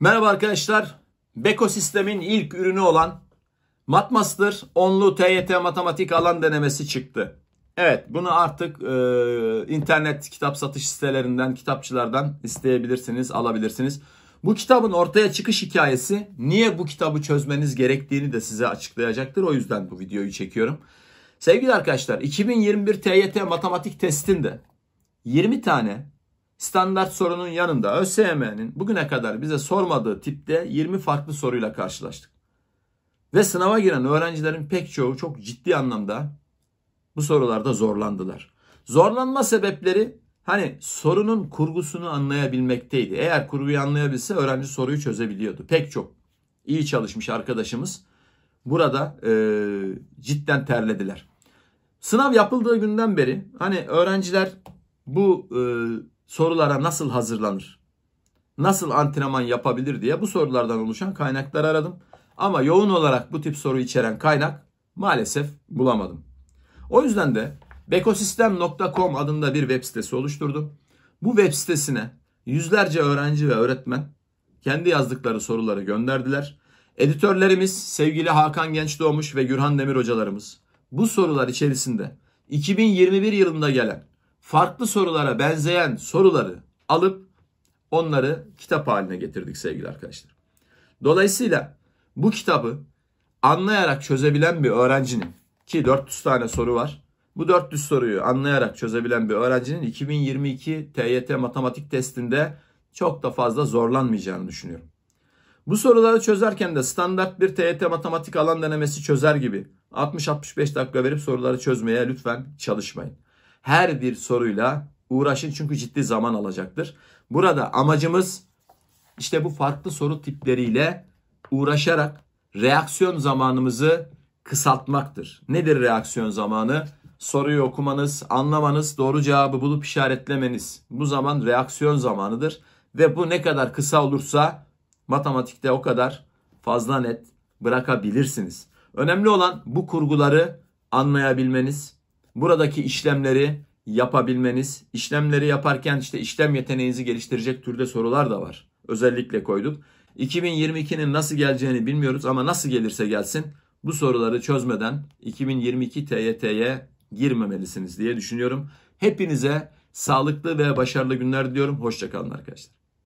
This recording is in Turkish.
Merhaba arkadaşlar. Beko sistemin ilk ürünü olan Matmaster onlu TYT matematik alan denemesi çıktı. Evet bunu artık e, internet kitap satış sitelerinden, kitapçılardan isteyebilirsiniz, alabilirsiniz. Bu kitabın ortaya çıkış hikayesi niye bu kitabı çözmeniz gerektiğini de size açıklayacaktır. O yüzden bu videoyu çekiyorum. Sevgili arkadaşlar 2021 TYT matematik testinde 20 tane Standart sorunun yanında ÖSYM'nin bugüne kadar bize sormadığı tipte 20 farklı soruyla karşılaştık. Ve sınava giren öğrencilerin pek çoğu çok ciddi anlamda bu sorularda zorlandılar. Zorlanma sebepleri hani sorunun kurgusunu anlayabilmekteydi. Eğer kurguyu anlayabilse öğrenci soruyu çözebiliyordu. Pek çok iyi çalışmış arkadaşımız burada e, cidden terlediler. Sınav yapıldığı günden beri hani öğrenciler bu e, sorulara nasıl hazırlanır? Nasıl antrenman yapabilir diye bu sorulardan oluşan kaynaklar aradım. Ama yoğun olarak bu tip soru içeren kaynak maalesef bulamadım. O yüzden de bekosistem.com adında bir web sitesi oluşturdum. Bu web sitesine yüzlerce öğrenci ve öğretmen kendi yazdıkları soruları gönderdiler. Editörlerimiz sevgili Hakan Genç Doğmuş ve Gürhan Demir hocalarımız bu sorular içerisinde 2021 yılında gelen farklı sorulara benzeyen soruları alıp onları kitap haline getirdik sevgili arkadaşlar. Dolayısıyla bu kitabı anlayarak çözebilen bir öğrencinin ki 400 tane soru var. Bu 400 soruyu anlayarak çözebilen bir öğrencinin 2022 TYT matematik testinde çok da fazla zorlanmayacağını düşünüyorum. Bu soruları çözerken de standart bir TYT matematik alan denemesi çözer gibi 60-65 dakika verip soruları çözmeye lütfen çalışmayın her bir soruyla uğraşın çünkü ciddi zaman alacaktır. Burada amacımız işte bu farklı soru tipleriyle uğraşarak reaksiyon zamanımızı kısaltmaktır. Nedir reaksiyon zamanı? Soruyu okumanız, anlamanız, doğru cevabı bulup işaretlemeniz. Bu zaman reaksiyon zamanıdır ve bu ne kadar kısa olursa matematikte o kadar fazla net bırakabilirsiniz. Önemli olan bu kurguları anlayabilmeniz, buradaki işlemleri yapabilmeniz, işlemleri yaparken işte işlem yeteneğinizi geliştirecek türde sorular da var. Özellikle koyduk. 2022'nin nasıl geleceğini bilmiyoruz ama nasıl gelirse gelsin bu soruları çözmeden 2022 TYT'ye girmemelisiniz diye düşünüyorum. Hepinize sağlıklı ve başarılı günler diliyorum. Hoşçakalın arkadaşlar.